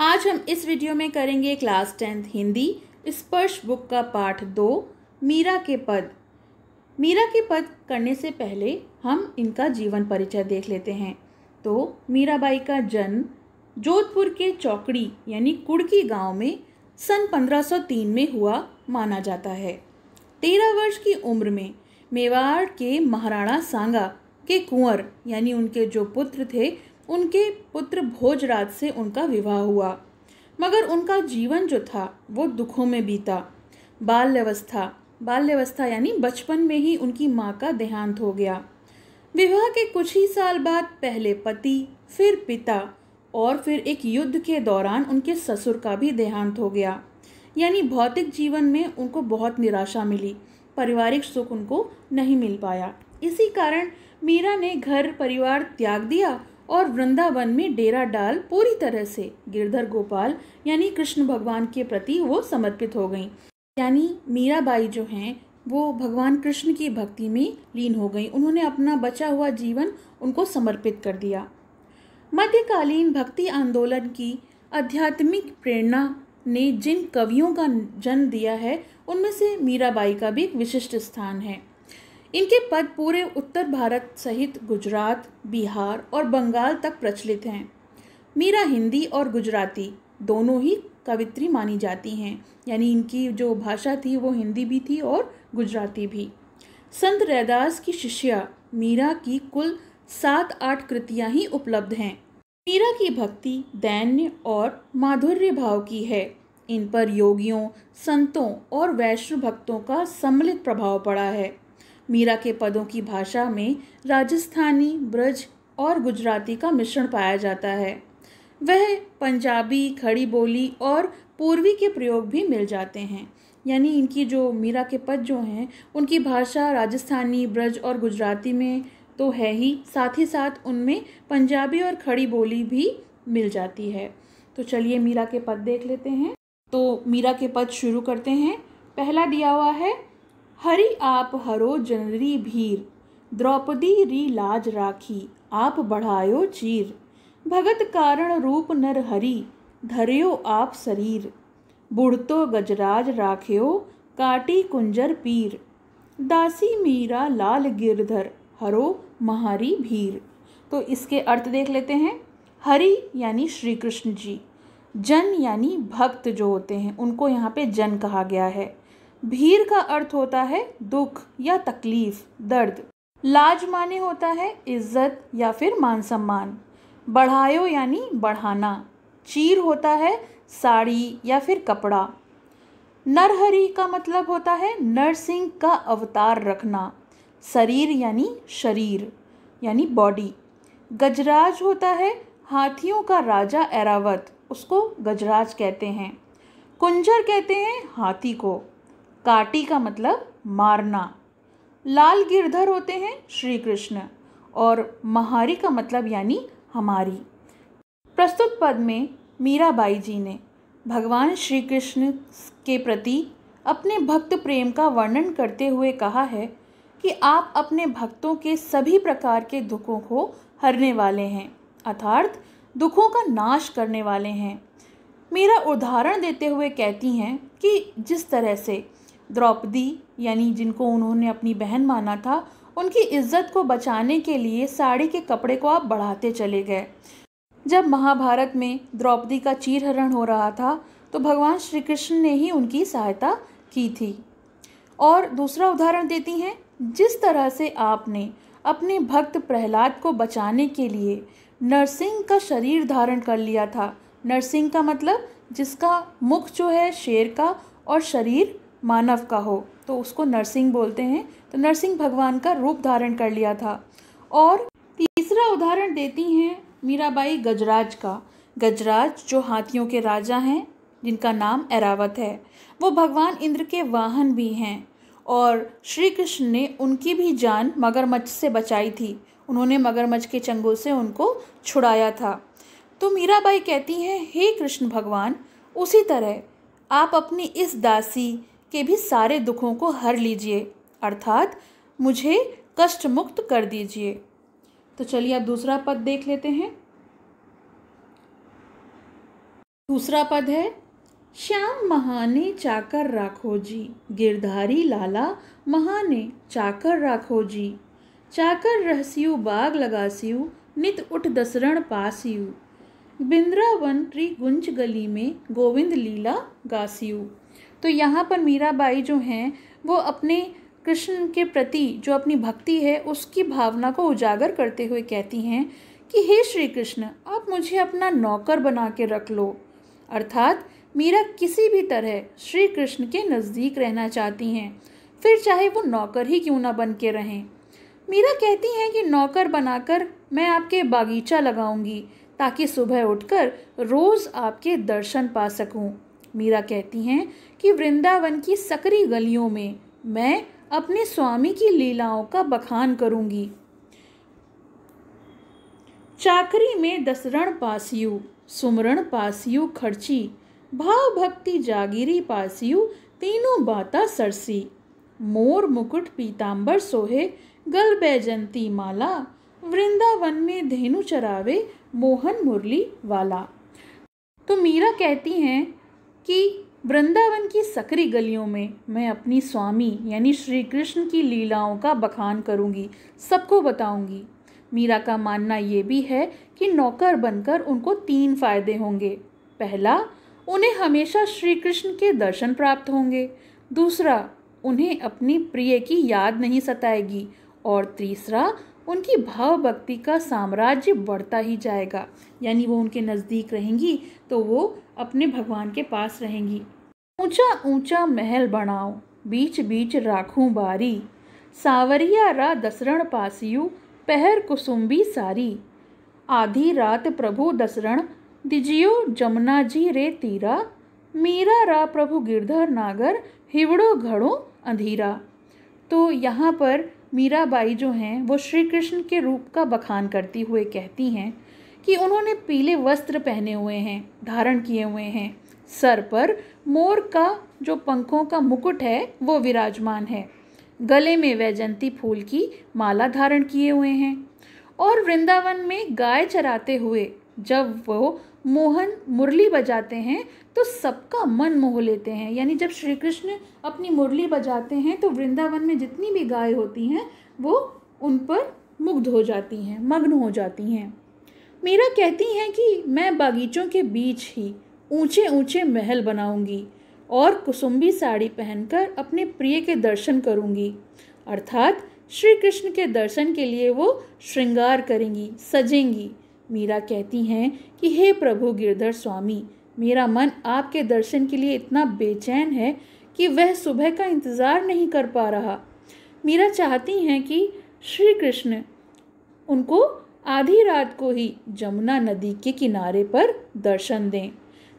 आज हम इस वीडियो में करेंगे क्लास टेंथ हिंदी स्पर्श बुक का पाठ दो मीरा के पद मीरा के पद करने से पहले हम इनका जीवन परिचय देख लेते हैं तो मीराबाई का जन्म जोधपुर के चौकड़ी यानी कुड़की गांव में सन 1503 में हुआ माना जाता है तेरह वर्ष की उम्र में मेवाड़ के महाराणा सांगा के कुंवर यानी उनके जो पुत्र थे उनके पुत्र भोजराज से उनका विवाह हुआ मगर उनका जीवन जो था वो दुखों में बीता बाल्यवस्था बाल्यवस्था यानी बचपन में ही उनकी माँ का देहांत हो गया विवाह के कुछ ही साल बाद पहले पति फिर पिता और फिर एक युद्ध के दौरान उनके ससुर का भी देहांत हो गया यानी भौतिक जीवन में उनको बहुत निराशा मिली पारिवारिक सुख उनको नहीं मिल पाया इसी कारण मीरा ने घर परिवार त्याग दिया और वृंदावन में डेरा डाल पूरी तरह से गिरधर गोपाल यानी कृष्ण भगवान के प्रति वो समर्पित हो गई यानी मीराबाई जो हैं वो भगवान कृष्ण की भक्ति में लीन हो गई उन्होंने अपना बचा हुआ जीवन उनको समर्पित कर दिया मध्यकालीन भक्ति आंदोलन की आध्यात्मिक प्रेरणा ने जिन कवियों का जन्म दिया है उनमें से मीराबाई का भी एक विशिष्ट स्थान है इनके पद पूरे उत्तर भारत सहित गुजरात बिहार और बंगाल तक प्रचलित हैं मीरा हिंदी और गुजराती दोनों ही कवित्री मानी जाती हैं यानी इनकी जो भाषा थी वो हिंदी भी थी और गुजराती भी संत रैदास की शिष्या मीरा की कुल सात आठ कृतियां ही उपलब्ध हैं मीरा की भक्ति दैन्य और माधुर्य भाव की है इन पर योगियों संतों और वैष्णव भक्तों का सम्मिलित प्रभाव पड़ा है मीरा के पदों की भाषा में राजस्थानी ब्रज और गुजराती का मिश्रण पाया जाता है वह पंजाबी खड़ी बोली और पूर्वी के प्रयोग भी मिल जाते हैं यानी इनकी जो मीरा के पद जो हैं उनकी भाषा राजस्थानी ब्रज और गुजराती में तो है ही साथ ही साथ उनमें पंजाबी और खड़ी बोली भी मिल जाती है तो चलिए मीरा के पद देख लेते हैं तो मीरा के पद शुरू करते हैं पहला दिया हुआ है हरि आप हरो जनरी भीर द्रौपदी री लाज राखी आप बढ़ायो चीर भगत कारण रूप नर हरि धरियो आप शरीर बुढ़तो गजराज राखियो काटी कुंजर पीर दासी मीरा लाल गिरधर हरो महारी भीर तो इसके अर्थ देख लेते हैं हरि यानी श्री कृष्ण जी जन यानी भक्त जो होते हैं उनको यहाँ पे जन कहा गया है भीर का अर्थ होता है दुख या तकलीफ दर्द लाज माने होता है इज्जत या फिर मान सम्मान बढ़ायो यानी बढ़ाना चीर होता है साड़ी या फिर कपड़ा नरहरी का मतलब होता है नरसिंह का अवतार रखना शरीर यानी शरीर यानी बॉडी गजराज होता है हाथियों का राजा एरावत उसको गजराज कहते हैं कुंजर कहते हैं हाथी को काटी का मतलब मारना लाल गिरधर होते हैं श्री कृष्ण और महारी का मतलब यानी हमारी प्रस्तुत पद में मीराबाई जी ने भगवान श्री कृष्ण के प्रति अपने भक्त प्रेम का वर्णन करते हुए कहा है कि आप अपने भक्तों के सभी प्रकार के दुखों को हरने वाले हैं अर्थात दुखों का नाश करने वाले हैं मेरा उदाहरण देते हुए कहती हैं कि जिस तरह से द्रौपदी यानी जिनको उन्होंने अपनी बहन माना था उनकी इज्जत को बचाने के लिए साड़ी के कपड़े को आप बढ़ाते चले गए जब महाभारत में द्रौपदी का चीरहरण हो रहा था तो भगवान श्री कृष्ण ने ही उनकी सहायता की थी और दूसरा उदाहरण देती हैं जिस तरह से आपने अपने भक्त प्रहलाद को बचाने के लिए नरसिंह का शरीर धारण कर लिया था नरसिंह का मतलब जिसका मुख जो है शेर का और शरीर मानव का हो तो उसको नरसिंह बोलते हैं तो नरसिंह भगवान का रूप धारण कर लिया था और तीसरा उदाहरण देती हैं मीराबाई गजराज का गजराज जो हाथियों के राजा हैं जिनका नाम एरावत है वो भगवान इंद्र के वाहन भी हैं और श्री कृष्ण ने उनकी भी जान मगरमच्छ से बचाई थी उन्होंने मगरमच्छ के चंगों से उनको छुड़ाया था तो मीराबाई कहती हैं हे कृष्ण भगवान उसी तरह आप अपनी इस दासी के भी सारे दुखों को हर लीजिए अर्थात मुझे कष्ट मुक्त कर दीजिए तो चलिए अब दूसरा पद देख लेते हैं दूसरा पद है श्याम महाने चाकर राखो जी गिरधारी लाला महाने चाकर राखो जी चाकर रहस्यु बाग लगासियु नित उठ दसरण पासियु बिंद्रावन त्रिगुंज गली में गोविंद लीला गासियु तो यहाँ पर मीराबाई जो हैं वो अपने कृष्ण के प्रति जो अपनी भक्ति है उसकी भावना को उजागर करते हुए कहती हैं कि हे श्री कृष्ण आप मुझे अपना नौकर बना के रख लो अर्थात मीरा किसी भी तरह श्री कृष्ण के नज़दीक रहना चाहती हैं फिर चाहे वो नौकर ही क्यों ना बन के रहें मीरा कहती हैं कि नौकर बनाकर मैं आपके बागीचा लगाऊंगी ताकि सुबह उठकर रोज़ आपके दर्शन पा सकूं। मीरा कहती हैं कि वृंदावन की सकरी गलियों में मैं अपने स्वामी की लीलाओं का बखान करूंगी चाकरी में दसरण पासियु सुमरण पासियु खर्ची भाव भक्ति जागीरी पासियु तीनों बाता सरसी मोर मुकुट पीताम्बर सोहे गल बैजंती माला वृंदावन में धेनु चरावे मोहन मुरली वाला तो मीरा कहती हैं कि वृंदावन की सकरी गलियों में मैं अपनी स्वामी यानी श्री कृष्ण की लीलाओं का बखान करूंगी सबको बताऊंगी मीरा का मानना ये भी है कि नौकर बनकर उनको तीन फायदे होंगे पहला उन्हें हमेशा श्री कृष्ण के दर्शन प्राप्त होंगे दूसरा उन्हें अपनी प्रिय की याद नहीं सताएगी और तीसरा उनकी भाव भक्ति का साम्राज्य बढ़ता ही जाएगा यानी वो उनके नज़दीक रहेंगी तो वो अपने भगवान के पास रहेंगी ऊंचा ऊंचा महल बनाओ बीच बीच राखूं बारी सावरिया रा दसरण पासियु पहर कुसुम्बी सारी आधी रात प्रभु दसरण दिजियो जमुना जी रे तीरा मीरा रा प्रभु गिरधर नागर हिवड़ो घड़ो अंधीरा तो यहाँ पर मीराबाई जो हैं वो श्री कृष्ण के रूप का बखान करती हुए कहती हैं कि उन्होंने पीले वस्त्र पहने हुए हैं धारण किए हुए हैं सर पर मोर का जो पंखों का मुकुट है वो विराजमान है गले में वैजंती फूल की माला धारण किए हुए हैं और वृंदावन में गाय चराते हुए जब वो मोहन मुरली बजाते हैं तो सबका मन मोह लेते हैं यानी जब श्री कृष्ण अपनी मुरली बजाते हैं तो वृंदावन में जितनी भी गाय होती हैं वो उन पर मुग्ध हो जाती हैं मग्न हो जाती हैं मीरा कहती हैं कि मैं बागीचों के बीच ही ऊंचे ऊंचे महल बनाऊंगी और कुसुम्बी साड़ी पहनकर अपने प्रिय के दर्शन करूंगी अर्थात श्री कृष्ण के दर्शन के लिए वो श्रृंगार करेंगी सजेंगी मीरा कहती हैं कि हे प्रभु गिरधर स्वामी मेरा मन आपके दर्शन के लिए इतना बेचैन है कि वह सुबह का इंतज़ार नहीं कर पा रहा मीरा चाहती हैं कि श्री कृष्ण उनको आधी रात को ही जमुना नदी के किनारे पर दर्शन दें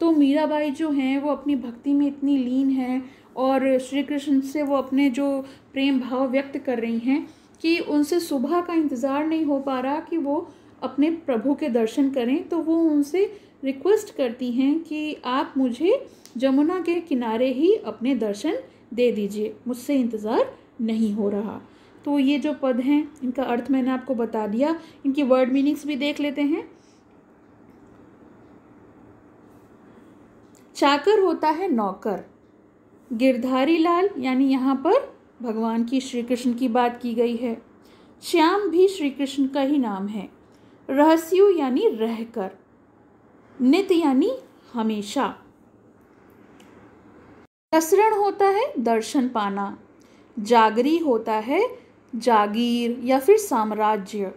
तो मीराबाई जो हैं वो अपनी भक्ति में इतनी लीन हैं और श्री कृष्ण से वो अपने जो प्रेम भाव व्यक्त कर रही हैं कि उनसे सुबह का इंतज़ार नहीं हो पा रहा कि वो अपने प्रभु के दर्शन करें तो वो उनसे रिक्वेस्ट करती हैं कि आप मुझे जमुना के किनारे ही अपने दर्शन दे दीजिए मुझसे इंतज़ार नहीं हो रहा तो ये जो पद हैं इनका अर्थ मैंने आपको बता दिया इनकी वर्ड मीनिंग्स भी देख लेते हैं चाकर होता है नौकर गिरधारी लाल यानी यहाँ पर भगवान की श्री कृष्ण की बात की गई है श्याम भी श्री कृष्ण का ही नाम है रहस्यु यानी रहकर नित यानी हमेशा प्रसरण होता है दर्शन पाना जागरी होता है जागीर या फिर साम्राज्य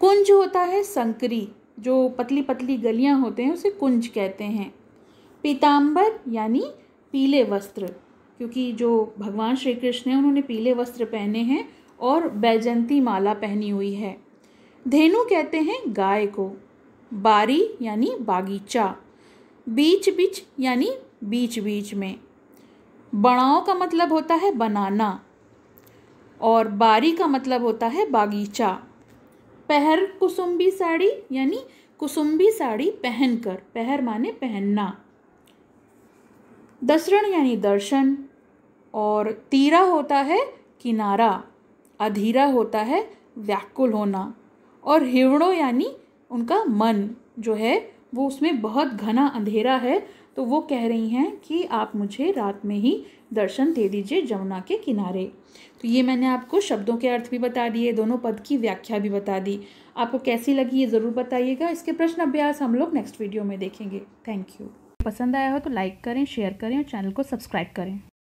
कुंज होता है संकरी जो पतली पतली गलियां होते हैं उसे कुंज कहते हैं पीताम्बर यानी पीले वस्त्र क्योंकि जो भगवान श्री कृष्ण हैं उन्होंने पीले वस्त्र पहने हैं और बैजंती माला पहनी हुई है धेनु कहते हैं गाय को बारी यानी बागीचा बीच बीच यानी बीच बीच में बणाओं का मतलब होता है बनाना और बारी का मतलब होता है बागीचा पहर कुसुम्बी साड़ी यानी कुसुम्बी साड़ी पहनकर पहर माने पहनना दसरण यानी दर्शन और तीरा होता है किनारा अधीरा होता है व्याकुल होना और हिरणों यानी उनका मन जो है वो उसमें बहुत घना अंधेरा है तो वो कह रही हैं कि आप मुझे रात में ही दर्शन दे दीजिए जमुना के किनारे तो ये मैंने आपको शब्दों के अर्थ भी बता दिए दोनों पद की व्याख्या भी बता दी आपको कैसी लगी ये ज़रूर बताइएगा इसके प्रश्न अभ्यास हम लोग नेक्स्ट वीडियो में देखेंगे थैंक यू पसंद आया हो तो लाइक करें शेयर करें और चैनल को सब्सक्राइब करें